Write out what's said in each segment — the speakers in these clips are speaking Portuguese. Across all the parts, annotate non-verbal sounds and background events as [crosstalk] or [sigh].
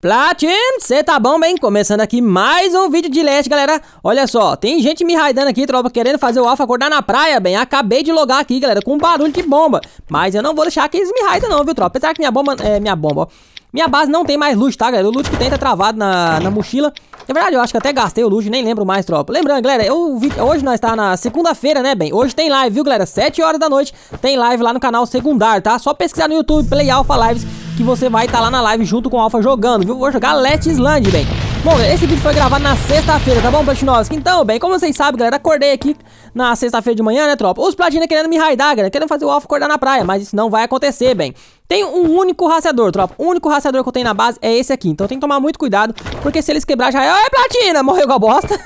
Platin, cê tá bom, bem? Começando aqui mais um vídeo de leste, galera. Olha só, tem gente me raidando aqui, tropa, querendo fazer o Alpha acordar na praia, bem. Acabei de logar aqui, galera, com um barulho de bomba. Mas eu não vou deixar que eles me raidam não, viu, tropa? Apesar que minha bomba... É, minha bomba, ó. Minha base não tem mais loot, tá, galera? O loot que tem tá travado na, na mochila. Na verdade, eu acho que até gastei o loot, nem lembro mais, tropa. Lembrando, galera, eu vi, hoje nós tá na segunda-feira, né, bem? Hoje tem live, viu, galera? 7 horas da noite tem live lá no canal secundário, tá? Só pesquisar no YouTube, Play Alpha Lives que você vai estar tá lá na live junto com o Alpha jogando, viu? Vou jogar Let's Land, bem. Bom, esse vídeo foi gravado na sexta-feira, tá bom, Platinovski? Então, bem, como vocês sabem, galera, acordei aqui na sexta-feira de manhã, né, tropa? Os Platina querendo me raidar, galera, querendo fazer o Alpha acordar na praia, mas isso não vai acontecer, bem. Tem um único raciador, tropa. O único raciador que eu tenho na base é esse aqui. Então tem que tomar muito cuidado, porque se eles quebrar já é... Platina! Morreu com a bosta.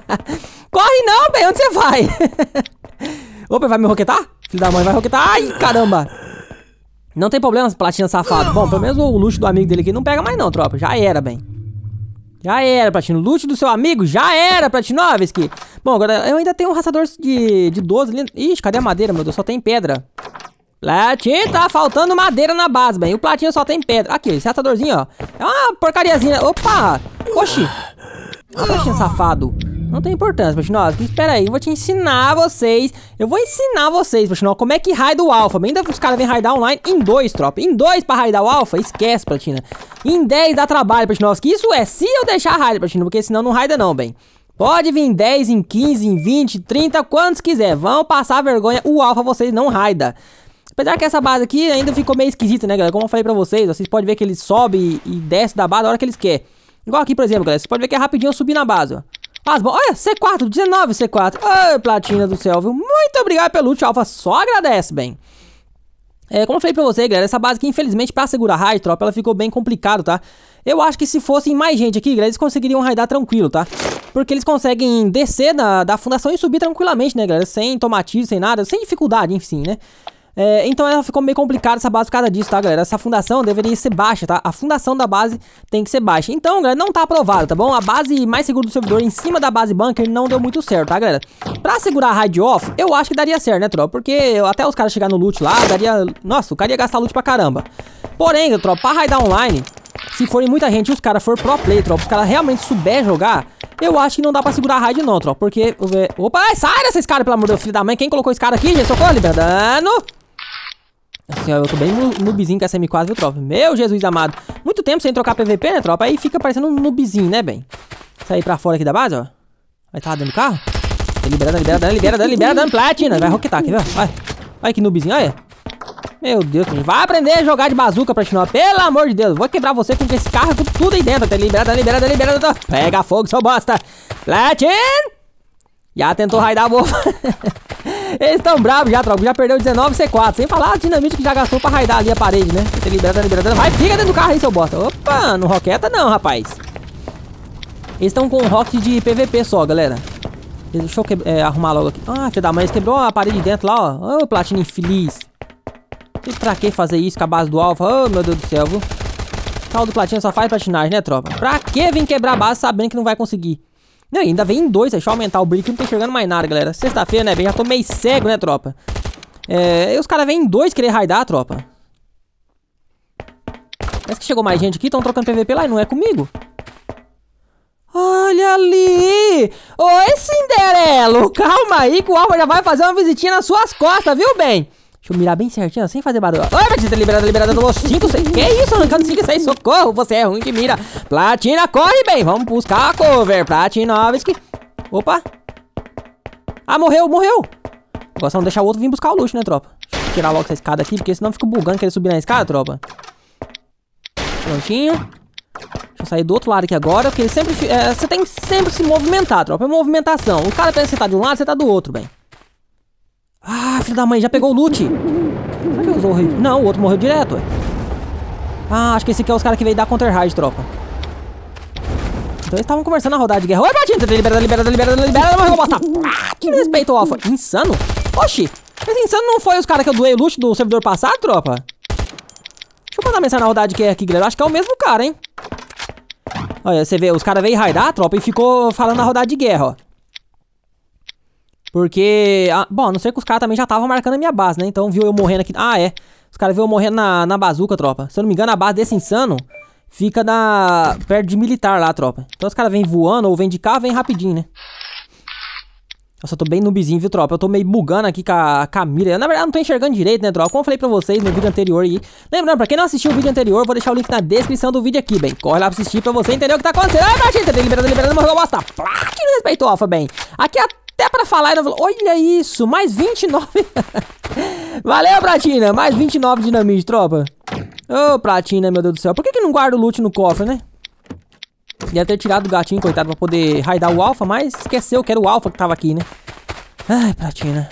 [laughs] Corre não, bem, onde você vai? [laughs] Opa, vai me roquetar? Filho da mãe, vai roquetar. Ai, caramba. Não tem problema, Platina Safado. Bom, pelo menos o loot do amigo dele aqui não pega mais não, tropa. Já era, bem. Já era, Platino. Loot do seu amigo já era, Platinovski. Bom, agora eu ainda tenho um raçador de, de 12 ali. Ixi, cadê a madeira, meu Deus? Só tem pedra. Platinho, tá faltando madeira na base, bem. O Platinho só tem pedra. Aqui, esse raçadorzinho, ó. É uma porcariazinha. Opa! Oxi! Ah, Platinho safado. Não tem importância, Bushinó. Espera aí, eu vou te ensinar vocês. Eu vou ensinar vocês, Bushinó, como é que raida o alfa. Ainda os caras vêm raidar online em dois, tropa. Em dois pra raidar o alfa, esquece, Platina. Em 10 dá trabalho, Que Isso é se eu deixar raida, Platina, porque senão não raida não, bem. Pode vir em 10, em 15, em 20, 30, quantos quiser. Vão passar vergonha. O alfa vocês não raida. Apesar que essa base aqui ainda ficou meio esquisita, né, galera? Como eu falei pra vocês, vocês podem ver que ele sobe e desce da base a hora que eles querem. Igual aqui, por exemplo, galera. Vocês podem ver que é rapidinho eu subir na base, ó. Mas bom, olha, C4, 19 C4. Ai, platina do céu, viu? Muito obrigado pelo loot, Alfa. Só agradece, bem. É, como eu falei pra você, galera, essa base aqui, infelizmente, pra segurar raid, tropa, ela ficou bem complicado, tá? Eu acho que se fossem mais gente aqui, galera, eles conseguiriam raidar tranquilo, tá? Porque eles conseguem descer da, da fundação e subir tranquilamente, né, galera? Sem tomatismo, sem nada, sem dificuldade, enfim, né? É, então ela ficou meio complicada essa base por causa disso, tá, galera? Essa fundação deveria ser baixa, tá? A fundação da base tem que ser baixa. Então, galera, não tá aprovado, tá bom? A base mais segura do servidor em cima da base bunker não deu muito certo, tá, galera? Pra segurar a raid off, eu acho que daria certo, né, tropa? Porque até os caras chegar no loot lá, daria... Nossa, o cara ia gastar loot pra caramba. Porém, tropa, pra raidar online, se forem muita gente e os caras for pro play, tropa, os caras realmente souber jogar, eu acho que não dá pra segurar a raid não, tropa, porque... Opa, sai desses caras, pelo amor Deus, filho da mãe. Quem colocou esse cara aqui, gente? Socorro, liberdano! Senhora, assim, eu tô bem noobzinho com essa M4, viu, tropa? Meu Jesus amado. Muito tempo sem trocar PVP, né, tropa? Aí fica parecendo um noobzinho, né, bem? Sair pra fora aqui da base, ó. Aí tá dando carro. Libera, dano, libera, dano, libera, dano, libera, dano, platina. Vai roquetar aqui, viu? Olha. Olha que noobzinho, olha. Meu Deus, vai aprender a jogar de bazuca, Platinó. Pelo amor de Deus, vou quebrar você com esse carro com tudo aí dentro. Tá liberado, tá liberado, liberado. Pega fogo, seu bosta. Platin! Já tentou raidar a bomba. [laughs] Eles estão bravos já, troco. Já perdeu 19 C4. Sem falar a dinamite que já gastou pra raidar ali a parede, né? Tem liberado, tá Vai, fica dentro do carro aí, seu bosta. Opa, não roqueta não, rapaz. Eles estão com um rock de PVP só, galera. Deixa eu é, arrumar logo aqui. Ah, filho da mãe, quebrou a parede dentro lá, ó. Ô, oh, platina infeliz. E pra que fazer isso com a base do alfa? Ô, oh, meu Deus do céu, viu? Tal do platina só faz platinagem, né, tropa? Pra que vir quebrar a base sabendo que não vai conseguir? Não, ainda vem em dois, deixa eu aumentar o brilho que não tô enxergando mais nada, galera. Sexta-feira, né, bem, Já tô meio cego, né, tropa? É, os caras vêm em dois querer raidar, tropa. Parece que chegou mais gente aqui, estão trocando PVP lá e não é comigo. Olha ali! Oi, Cinderelo! Calma aí que o Alba já vai fazer uma visitinha nas suas costas, viu, bem? Deixa eu mirar bem certinho, sem fazer barulho. Ai, Batista, liberada, liberada do bolso. 5, 6. Que isso, arrancando 5, 6. Socorro, você é ruim de mira. Platina, corre bem. Vamos buscar a cover. Platinovski. Opa. Ah, morreu, morreu. Agora só não deixar o outro vir buscar o luxo, né, tropa? Deixa eu tirar logo essa escada aqui, porque senão fica bugando querer subir na escada, tropa. Prontinho. Deixa eu sair do outro lado aqui agora, porque sempre, é, você tem que sempre se movimentar, tropa. É movimentação. O cara pensa que você tá de um lado, você tá do outro, bem. Ah, filho da mãe, já pegou o loot. Será que usou o rei? Não, o outro morreu direto. Ué. Ah, acho que esse aqui é os caras que veio dar counter hard, tropa. Então eles estavam conversando na rodada de guerra. Oi, Batista, libera, libera, libera, libera, morreu, vou botar. que respeito Alpha. Insano? Oxi, esse insano não foi os caras que eu doei o loot do servidor passado, tropa? Deixa eu mandar mensagem na rodada de guerra aqui, galera. Acho que é o mesmo cara, hein? Olha, você vê, os caras veio raidar, tropa, e ficou falando na rodada de guerra, ó. Porque, ah, bom, a não sei que os caras também já estavam marcando a minha base, né? Então viu eu morrendo aqui. Ah, é. Os caras viu eu morrendo na, na bazuca, tropa. Se eu não me engano, a base desse insano fica na perto de militar lá, tropa. Então os caras vêm voando ou vêm de cá, vem rapidinho, né? Nossa, eu tô bem noobzinho, viu, tropa? Eu tô meio bugando aqui com a Camila. na verdade, não tô enxergando direito, né, tropa? Como eu falei pra vocês no vídeo anterior aí. Lembrando, pra quem não assistiu o vídeo anterior, vou deixar o link na descrição do vídeo aqui, bem. Corre lá pra assistir pra você entender o que tá acontecendo. Ai, Martinho, tá liberando, liberando, morreu, bosta. Plá, que não respeitou, Alfa, bem. Aqui é a até para falar, falou, olha isso, mais 29. [laughs] Valeu, Pratina, mais 29 dinamite, tropa. Ô, oh, Pratina, meu Deus do céu. Por que, que não guarda o loot no cofre, né? Ia ter tirado o gatinho, coitado, pra poder raidar o alfa, mas esqueceu que era o alfa que tava aqui, né? Ai, Pratina.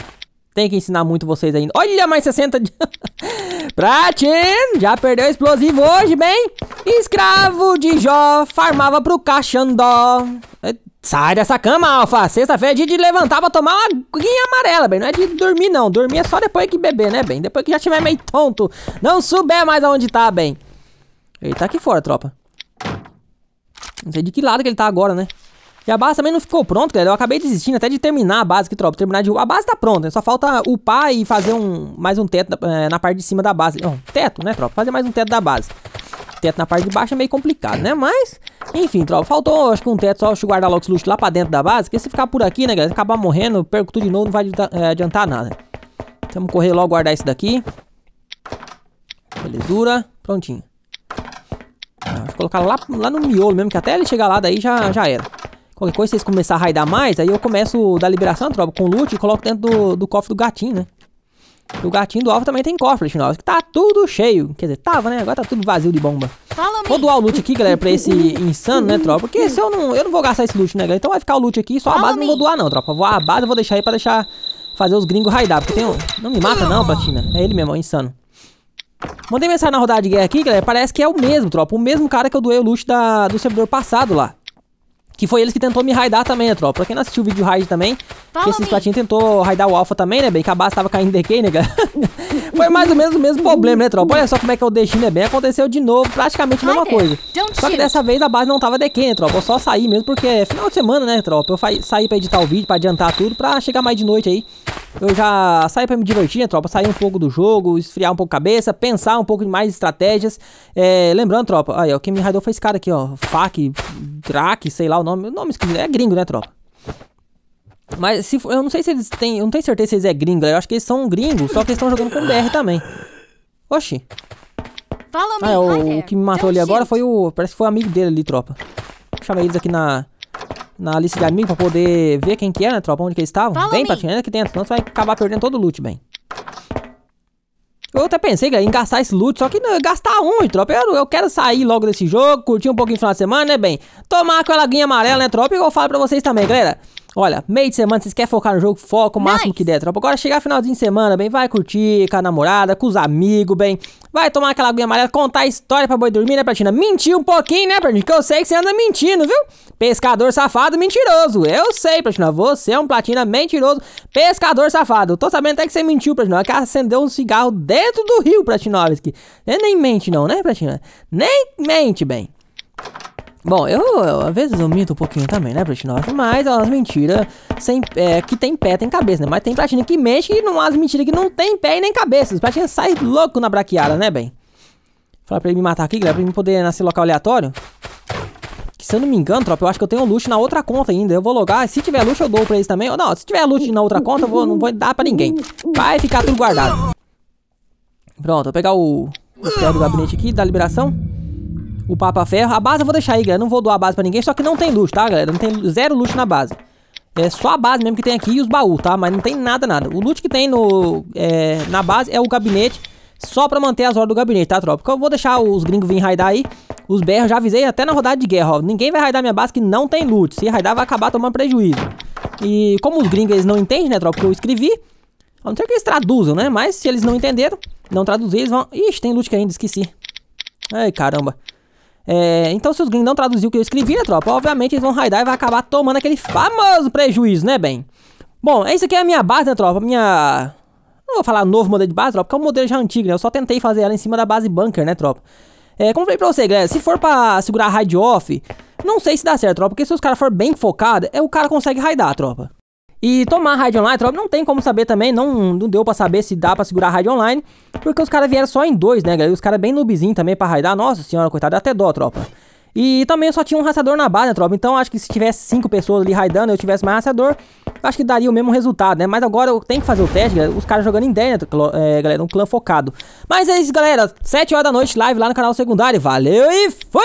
Tem que ensinar muito vocês ainda. Olha, mais 60 de... [laughs] Pratina, já perdeu o explosivo hoje, bem? Escravo de Jó farmava pro caixandó. Sai dessa cama, Alfa. Sexta-feira é dia de levantar pra tomar uma guinha amarela, bem. Não é de dormir, não. Dormir é só depois que beber, né, bem? Depois que já tiver meio tonto. Não souber mais aonde tá, bem. Ele tá aqui fora, tropa. Não sei de que lado que ele tá agora, né? E a base também não ficou pronta, galera. Eu acabei desistindo até de terminar a base aqui, tropa. Terminar de... A base tá pronta, né? Só falta upar e fazer um... mais um teto é, na parte de cima da base. Não, teto, né, tropa? Fazer mais um teto da base teto na parte de baixo é meio complicado, né? Mas, enfim, troca. faltou acho que um teto só, o guardar logo luxo lá pra dentro da base, porque se ficar por aqui, né, galera, acabar morrendo, perco tudo de novo, não vai eh, adiantar nada. Vamos correr logo guardar esse daqui. Belezura, prontinho. Ah, vou colocar lá, lá no miolo mesmo, que até ele chegar lá daí já, já era. Qualquer coisa, vocês começarem a raidar mais, aí eu começo da liberação, troca, com loot e coloco dentro do, do cofre do gatinho, né? E o gatinho do alvo também tem cofre, novos, que tá tudo cheio. Quer dizer, tava, né? Agora tá tudo vazio de bomba. Vou doar o loot aqui, galera, pra esse insano, né, tropa? Porque se eu não, eu não vou gastar esse loot, né, galera? Então vai ficar o loot aqui, só a base não vou doar não, tropa. Vou, a base eu vou deixar aí pra deixar... Fazer os gringos raidar, porque tem um... Não me mata não, Platina. É ele mesmo, é insano. Mandei mensagem na rodada de guerra aqui, galera. Parece que é o mesmo, tropa. O mesmo cara que eu doei o loot da, do servidor passado lá. Que foi eles que tentou me raidar também, né, tropa? Pra quem não assistiu o vídeo raid também, Fala que esse Splatin tentou raidar o Alpha também, né, bem? Que a base tava caindo quem, né, galera? [laughs] foi mais ou menos o mesmo problema, né, tropa? Olha só como é que eu é deixei, né, bem? Aconteceu de novo, praticamente a mesma coisa. Só que dessa vez a base não tava de né, tropa? Eu só saí mesmo porque é final de semana, né, tropa? Eu saí pra editar o vídeo, pra adiantar tudo, pra chegar mais de noite aí eu já saio para me divertir, né, tropa? Sair um pouco do jogo, esfriar um pouco a cabeça, pensar um pouco em mais estratégias. É, lembrando, tropa, aí, ó, quem me raidou foi esse cara aqui, ó. Fak, Drak, sei lá o nome. O nome esquisito. É gringo, né, tropa? Mas se, eu não sei se eles têm. Eu não tenho certeza se eles é gringo. Eu acho que eles são gringos, só que eles estão jogando com BR também. Oxi. Ah, é, o, o que me matou ali agora foi o. Parece que foi o amigo dele ali, tropa. Chama eles aqui na na lista de amigos pra poder ver quem que é, né, tropa? Onde que eles estavam? Follow Vem, Patinha, aqui dentro, senão você vai acabar perdendo todo o loot, bem. Eu até pensei cara, em gastar esse loot, só que não, gastar onde, tropa? Eu, eu, quero sair logo desse jogo, curtir um pouquinho o final de semana, né, bem? Tomar aquela guinha amarela, né, tropa? E eu falo pra vocês também, galera. Olha, meio de semana, vocês querem focar no jogo, foca o máximo nice. que der, tropa. Agora chegar finalzinho de semana, bem, vai curtir com a namorada, com os amigos, bem. Vai tomar aquela aguinha amarela, contar a história pra boi dormir, né, Pratina? Mentir um pouquinho, né, Pratina? Que eu sei que você anda mentindo, viu? Pescador safado mentiroso. Eu sei, Pratina. Você é um Platina mentiroso, pescador safado. Eu tô sabendo até que você mentiu, Pratina. Que acendeu um cigarro dentro do rio, Pratinovski. Nem mente não, né, Pratina? Nem mente, bem. Bom, eu, eu, às vezes eu minto um pouquinho também, né, Platina? Mas é umas mentiras sem, é, que tem pé, tem cabeça, né? Mas tem Platina que mexe e não as mentiras que não tem pé e nem cabeça. Os Platina sai louco na braqueada, né, bem? Falar pra ele me matar aqui, galera, pra ele poder nascer local aleatório. Que se eu não me engano, tropa, eu acho que eu tenho loot na outra conta ainda. Eu vou logar, se tiver loot eu dou pra eles também. Ou não, se tiver loot na outra conta, eu vou, não vou dar pra ninguém. Vai ficar tudo guardado. Pronto, vou pegar o... O do gabinete aqui, da liberação o Papa Ferro. A base eu vou deixar aí, galera. Não vou doar a base pra ninguém, só que não tem luxo, tá, galera? Não tem zero luxo na base. É só a base mesmo que tem aqui e os baús, tá? Mas não tem nada, nada. O loot que tem no, é, na base é o gabinete, só pra manter as horas do gabinete, tá, tropa? Porque eu vou deixar os gringos virem raidar aí. Os berros, já avisei até na rodada de guerra, ó. Ninguém vai raidar minha base que não tem loot. Se raidar, vai acabar tomando prejuízo. E como os gringos eles não entendem, né, tropa, Porque eu escrevi, a não ser que eles traduzam, né? Mas se eles não entenderam, não traduzir, eles vão... Ixi, tem loot que ainda, esqueci. Ai, caramba. É, então se os gringos não traduzir o que eu escrevi, né, tropa? Obviamente eles vão raidar e vai acabar tomando aquele famoso prejuízo, né, bem? Bom, é isso aqui é a minha base, né, tropa? Minha... Não vou falar novo modelo de base, tropa, porque é um modelo já antigo, né? Eu só tentei fazer ela em cima da base bunker, né, tropa? É, como eu falei pra você, galera, se for pra segurar raid off, não sei se dá certo, tropa, porque se os caras forem bem focados, é, o cara consegue raidar, tropa. E tomar raid online, tropa, não tem como saber também, não, não deu pra saber se dá pra segurar raid online, porque os caras vieram só em dois, né, galera? Os caras bem noobzinho também pra raidar, nossa senhora, coitado, até dó, tropa. E também só tinha um raçador na base, né, tropa? Então acho que se tivesse cinco pessoas ali raidando eu tivesse mais raçador, acho que daria o mesmo resultado, né? Mas agora eu tenho que fazer o teste, galera, os caras jogando em 10, né, é, galera? Um clã focado. Mas é isso, galera. 7 horas da noite, live lá no canal secundário. Valeu e fui.